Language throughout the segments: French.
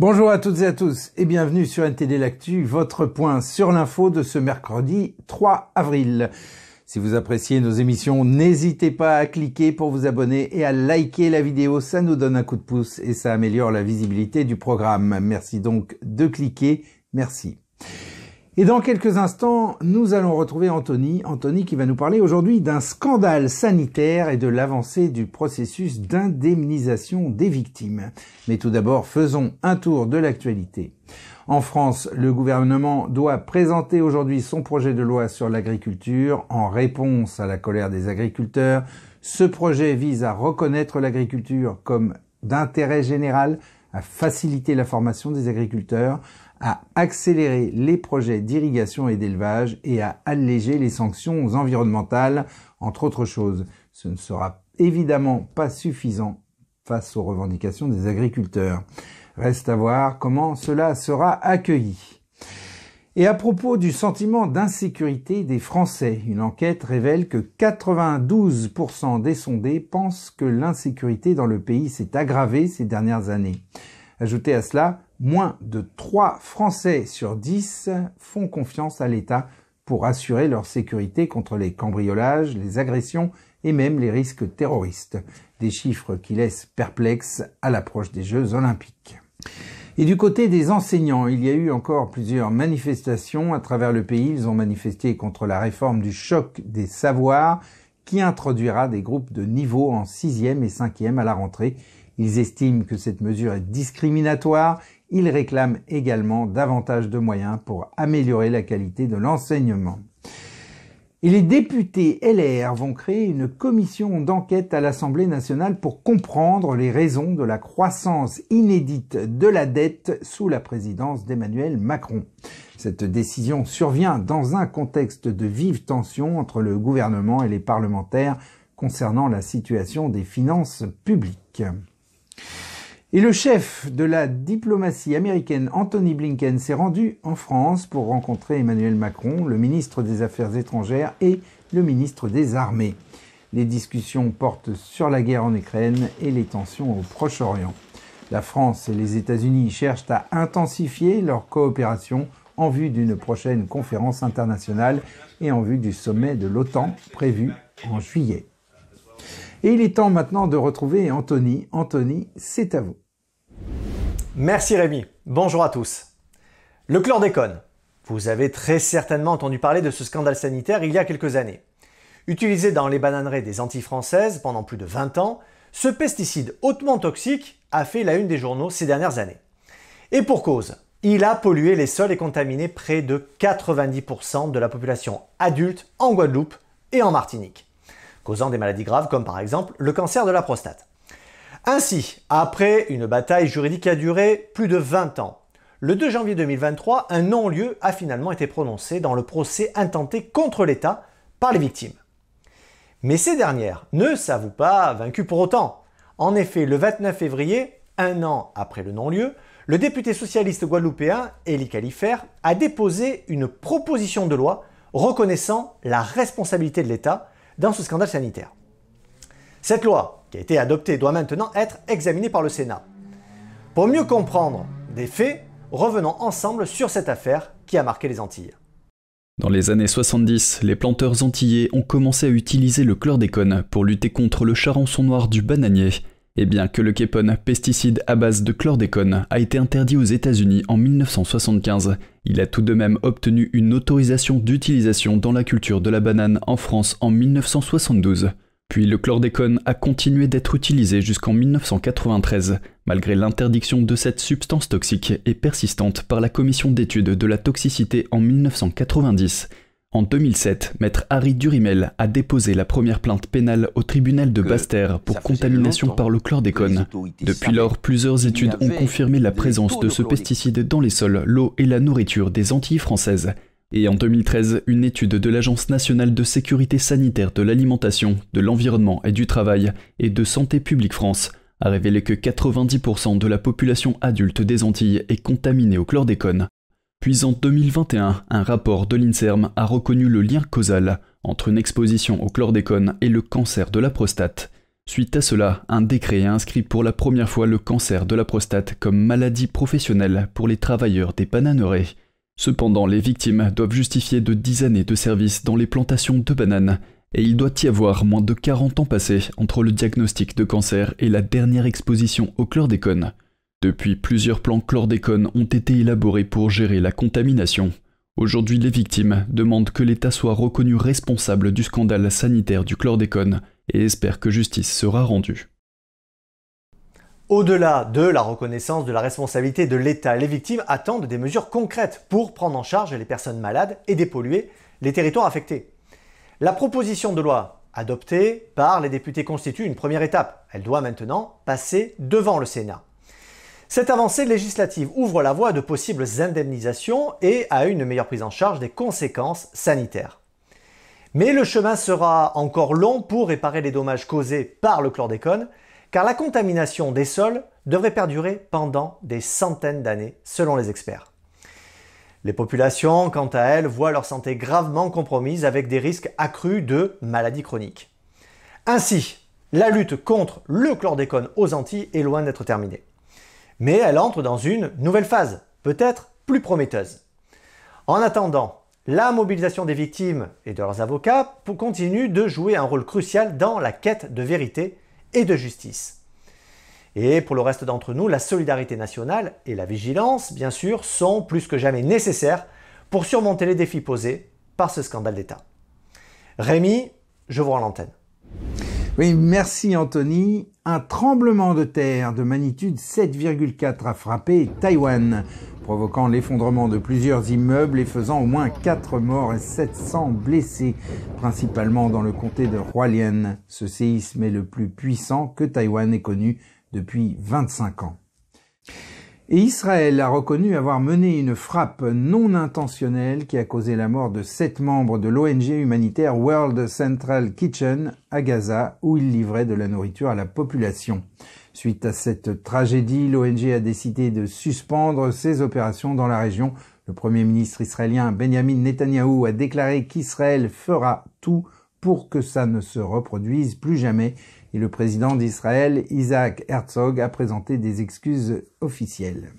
Bonjour à toutes et à tous et bienvenue sur NTD L'Actu, votre point sur l'info de ce mercredi 3 avril. Si vous appréciez nos émissions, n'hésitez pas à cliquer pour vous abonner et à liker la vidéo, ça nous donne un coup de pouce et ça améliore la visibilité du programme. Merci donc de cliquer, merci. Et dans quelques instants, nous allons retrouver Anthony, Anthony qui va nous parler aujourd'hui d'un scandale sanitaire et de l'avancée du processus d'indemnisation des victimes. Mais tout d'abord, faisons un tour de l'actualité. En France, le gouvernement doit présenter aujourd'hui son projet de loi sur l'agriculture en réponse à la colère des agriculteurs. Ce projet vise à reconnaître l'agriculture comme d'intérêt général, à faciliter la formation des agriculteurs, à accélérer les projets d'irrigation et d'élevage et à alléger les sanctions environnementales, entre autres choses. Ce ne sera évidemment pas suffisant face aux revendications des agriculteurs. Reste à voir comment cela sera accueilli. Et à propos du sentiment d'insécurité des Français, une enquête révèle que 92% des sondés pensent que l'insécurité dans le pays s'est aggravée ces dernières années. Ajoutez à cela, moins de 3 Français sur 10 font confiance à l'État pour assurer leur sécurité contre les cambriolages, les agressions et même les risques terroristes. Des chiffres qui laissent perplexes à l'approche des Jeux olympiques. Et du côté des enseignants, il y a eu encore plusieurs manifestations à travers le pays. Ils ont manifesté contre la réforme du choc des savoirs qui introduira des groupes de niveau en sixième et cinquième à la rentrée. Ils estiment que cette mesure est discriminatoire. Ils réclament également davantage de moyens pour améliorer la qualité de l'enseignement. Et les députés LR vont créer une commission d'enquête à l'Assemblée nationale pour comprendre les raisons de la croissance inédite de la dette sous la présidence d'Emmanuel Macron. Cette décision survient dans un contexte de vive tension entre le gouvernement et les parlementaires concernant la situation des finances publiques. Et le chef de la diplomatie américaine, Anthony Blinken, s'est rendu en France pour rencontrer Emmanuel Macron, le ministre des Affaires étrangères et le ministre des Armées. Les discussions portent sur la guerre en Ukraine et les tensions au Proche-Orient. La France et les États-Unis cherchent à intensifier leur coopération en vue d'une prochaine conférence internationale et en vue du sommet de l'OTAN prévu en juillet. Et il est temps maintenant de retrouver Anthony. Anthony, c'est à vous. Merci Rémi. Bonjour à tous. Le chlordécone. Vous avez très certainement entendu parler de ce scandale sanitaire il y a quelques années. Utilisé dans les bananeraies des Antilles françaises pendant plus de 20 ans, ce pesticide hautement toxique a fait la une des journaux ces dernières années. Et pour cause, il a pollué les sols et contaminé près de 90% de la population adulte en Guadeloupe et en Martinique causant des maladies graves comme par exemple le cancer de la prostate. Ainsi, après une bataille juridique qui a duré plus de 20 ans, le 2 janvier 2023, un non-lieu a finalement été prononcé dans le procès intenté contre l'État par les victimes. Mais ces dernières ne s'avouent pas vaincues pour autant. En effet, le 29 février, un an après le non-lieu, le député socialiste guadeloupéen Élie Califère a déposé une proposition de loi reconnaissant la responsabilité de l'État dans ce scandale sanitaire. Cette loi, qui a été adoptée, doit maintenant être examinée par le Sénat. Pour mieux comprendre des faits, revenons ensemble sur cette affaire qui a marqué les Antilles. Dans les années 70, les planteurs antillais ont commencé à utiliser le chlordécone pour lutter contre le charançon noir du bananier, eh bien que le Kepon, pesticide à base de chlordécone, a été interdit aux États-Unis en 1975, il a tout de même obtenu une autorisation d'utilisation dans la culture de la banane en France en 1972. Puis le chlordécone a continué d'être utilisé jusqu'en 1993, malgré l'interdiction de cette substance toxique et persistante par la commission d'études de la toxicité en 1990 en 2007, maître Harry Durimel a déposé la première plainte pénale au tribunal de Basse-Terre pour contamination par le chlordécone. Depuis lors, plusieurs études ont confirmé la présence de ce pesticide dans les sols, l'eau et la nourriture des Antilles françaises. Et en 2013, une étude de l'Agence nationale de sécurité sanitaire de l'alimentation, de l'environnement et du travail et de Santé publique France a révélé que 90% de la population adulte des Antilles est contaminée au chlordécone puis en 2021, un rapport de l'INSERM a reconnu le lien causal entre une exposition au chlordécone et le cancer de la prostate. Suite à cela, un décret a inscrit pour la première fois le cancer de la prostate comme maladie professionnelle pour les travailleurs des bananeraies. Cependant, les victimes doivent justifier de 10 années de service dans les plantations de bananes, et il doit y avoir moins de 40 ans passés entre le diagnostic de cancer et la dernière exposition au chlordécone. Depuis, plusieurs plans chlordécone ont été élaborés pour gérer la contamination. Aujourd'hui, les victimes demandent que l'État soit reconnu responsable du scandale sanitaire du chlordécone et espèrent que justice sera rendue. Au-delà de la reconnaissance de la responsabilité de l'État, les victimes attendent des mesures concrètes pour prendre en charge les personnes malades et dépolluer les territoires affectés. La proposition de loi adoptée par les députés constitue une première étape. Elle doit maintenant passer devant le Sénat. Cette avancée législative ouvre la voie à de possibles indemnisations et à une meilleure prise en charge des conséquences sanitaires. Mais le chemin sera encore long pour réparer les dommages causés par le chlordécone, car la contamination des sols devrait perdurer pendant des centaines d'années, selon les experts. Les populations, quant à elles, voient leur santé gravement compromise avec des risques accrus de maladies chroniques. Ainsi, la lutte contre le chlordécone aux Antilles est loin d'être terminée mais elle entre dans une nouvelle phase, peut-être plus prometteuse. En attendant, la mobilisation des victimes et de leurs avocats continue de jouer un rôle crucial dans la quête de vérité et de justice. Et pour le reste d'entre nous, la solidarité nationale et la vigilance, bien sûr, sont plus que jamais nécessaires pour surmonter les défis posés par ce scandale d'État. Rémi, je vous rends l'antenne. Oui, merci Anthony. Un tremblement de terre de magnitude 7,4 a frappé Taïwan, provoquant l'effondrement de plusieurs immeubles et faisant au moins 4 morts et 700 blessés, principalement dans le comté de Hualien. Ce séisme est le plus puissant que Taïwan ait connu depuis 25 ans. Et Israël a reconnu avoir mené une frappe non intentionnelle qui a causé la mort de sept membres de l'ONG humanitaire World Central Kitchen à Gaza, où ils livraient de la nourriture à la population. Suite à cette tragédie, l'ONG a décidé de suspendre ses opérations dans la région. Le Premier ministre israélien Benjamin Netanyahou a déclaré qu'Israël fera tout pour que ça ne se reproduise plus jamais et le président d'Israël, Isaac Herzog, a présenté des excuses officielles.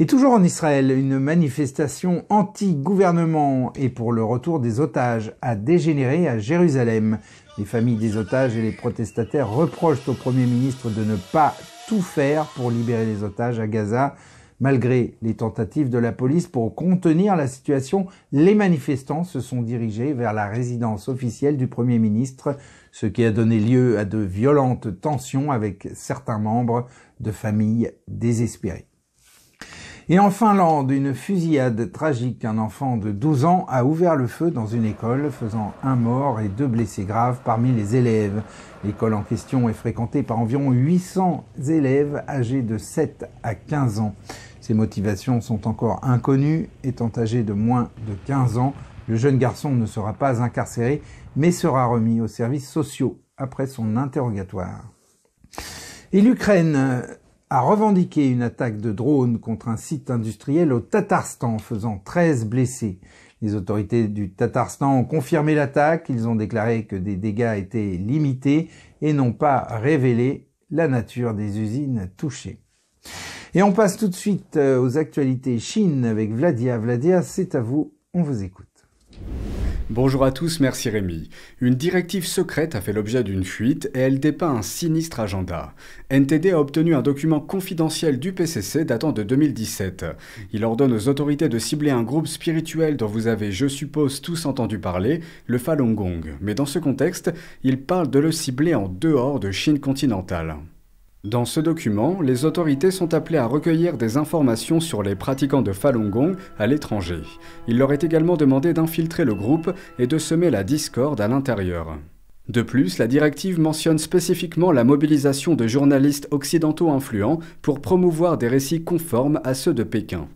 Et toujours en Israël, une manifestation anti-gouvernement et pour le retour des otages a dégénéré à Jérusalem. Les familles des otages et les protestataires reprochent au Premier ministre de ne pas tout faire pour libérer les otages à Gaza. Malgré les tentatives de la police pour contenir la situation, les manifestants se sont dirigés vers la résidence officielle du Premier ministre ce qui a donné lieu à de violentes tensions avec certains membres de familles désespérées. Et en Finlande, une fusillade tragique. Un enfant de 12 ans a ouvert le feu dans une école, faisant un mort et deux blessés graves parmi les élèves. L'école en question est fréquentée par environ 800 élèves âgés de 7 à 15 ans. Ses motivations sont encore inconnues, étant âgé de moins de 15 ans, le jeune garçon ne sera pas incarcéré, mais sera remis aux services sociaux après son interrogatoire. Et l'Ukraine a revendiqué une attaque de drone contre un site industriel au Tatarstan, faisant 13 blessés. Les autorités du Tatarstan ont confirmé l'attaque, ils ont déclaré que des dégâts étaient limités et n'ont pas révélé la nature des usines touchées. Et on passe tout de suite euh, aux actualités Chine avec Vladia. Vladia, c'est à vous, on vous écoute. Bonjour à tous, merci Rémi. Une directive secrète a fait l'objet d'une fuite et elle dépeint un sinistre agenda. NTD a obtenu un document confidentiel du PCC datant de 2017. Il ordonne aux autorités de cibler un groupe spirituel dont vous avez, je suppose, tous entendu parler, le Falun Gong. Mais dans ce contexte, il parle de le cibler en dehors de Chine continentale. Dans ce document, les autorités sont appelées à recueillir des informations sur les pratiquants de Falun Gong à l'étranger. Il leur est également demandé d'infiltrer le groupe et de semer la discorde à l'intérieur. De plus, la directive mentionne spécifiquement la mobilisation de journalistes occidentaux influents pour promouvoir des récits conformes à ceux de Pékin.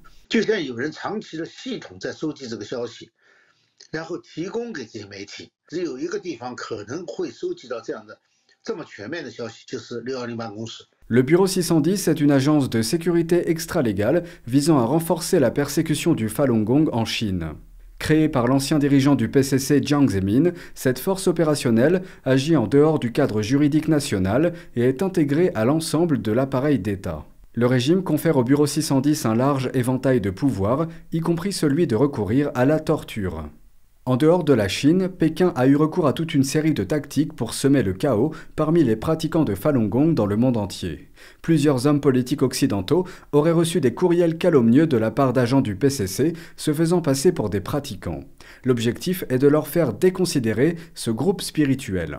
Le Bureau 610 est une agence de sécurité extralégale visant à renforcer la persécution du Falun Gong en Chine. Créée par l'ancien dirigeant du PCC Jiang Zemin, cette force opérationnelle agit en dehors du cadre juridique national et est intégrée à l'ensemble de l'appareil d'État. Le régime confère au Bureau 610 un large éventail de pouvoirs, y compris celui de recourir à la torture. En dehors de la Chine, Pékin a eu recours à toute une série de tactiques pour semer le chaos parmi les pratiquants de Falun Gong dans le monde entier. Plusieurs hommes politiques occidentaux auraient reçu des courriels calomnieux de la part d'agents du PCC se faisant passer pour des pratiquants. L'objectif est de leur faire déconsidérer ce groupe spirituel.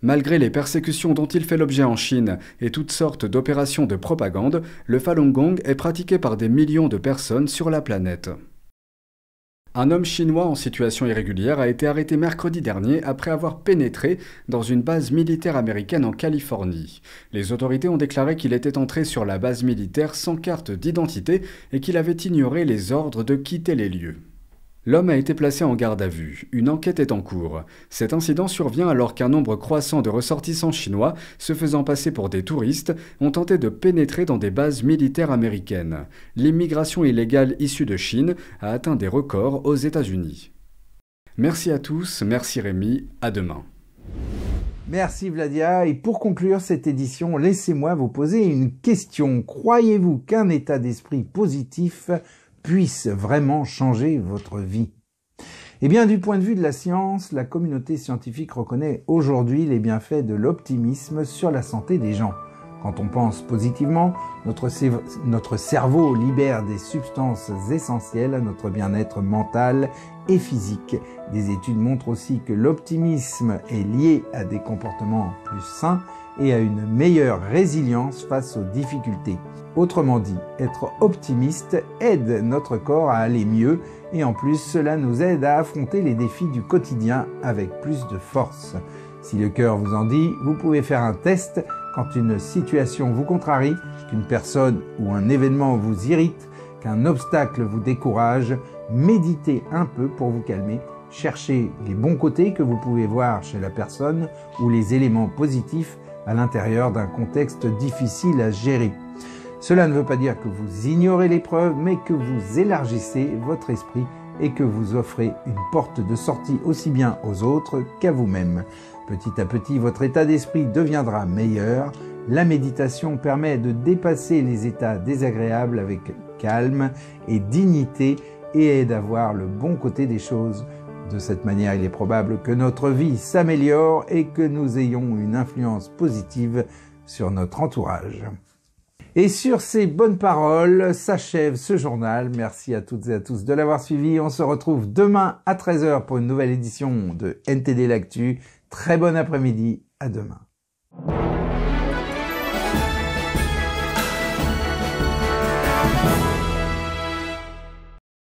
Malgré les persécutions dont il fait l'objet en Chine et toutes sortes d'opérations de propagande, le Falun Gong est pratiqué par des millions de personnes sur la planète. Un homme chinois en situation irrégulière a été arrêté mercredi dernier après avoir pénétré dans une base militaire américaine en Californie. Les autorités ont déclaré qu'il était entré sur la base militaire sans carte d'identité et qu'il avait ignoré les ordres de quitter les lieux. L'homme a été placé en garde à vue. Une enquête est en cours. Cet incident survient alors qu'un nombre croissant de ressortissants chinois, se faisant passer pour des touristes, ont tenté de pénétrer dans des bases militaires américaines. L'immigration illégale issue de Chine a atteint des records aux États-Unis. Merci à tous, merci Rémi, à demain. Merci Vladia. Et pour conclure cette édition, laissez-moi vous poser une question. Croyez-vous qu'un état d'esprit positif puisse vraiment changer votre vie. Eh bien, du point de vue de la science, la communauté scientifique reconnaît aujourd'hui les bienfaits de l'optimisme sur la santé des gens. Quand on pense positivement, notre, notre cerveau libère des substances essentielles à notre bien-être mental et physique. Des études montrent aussi que l'optimisme est lié à des comportements plus sains et à une meilleure résilience face aux difficultés. Autrement dit, être optimiste aide notre corps à aller mieux et en plus cela nous aide à affronter les défis du quotidien avec plus de force. Si le cœur vous en dit, vous pouvez faire un test quand une situation vous contrarie, qu'une personne ou un événement vous irrite, qu'un obstacle vous décourage, méditez un peu pour vous calmer, cherchez les bons côtés que vous pouvez voir chez la personne ou les éléments positifs à l'intérieur d'un contexte difficile à gérer. Cela ne veut pas dire que vous ignorez l'épreuve, mais que vous élargissez votre esprit et que vous offrez une porte de sortie aussi bien aux autres qu'à vous-même. Petit à petit, votre état d'esprit deviendra meilleur. La méditation permet de dépasser les états désagréables avec calme et dignité et d'avoir le bon côté des choses de cette manière, il est probable que notre vie s'améliore et que nous ayons une influence positive sur notre entourage. Et sur ces bonnes paroles s'achève ce journal. Merci à toutes et à tous de l'avoir suivi. On se retrouve demain à 13h pour une nouvelle édition de NTD L'Actu. Très bon après-midi. À demain.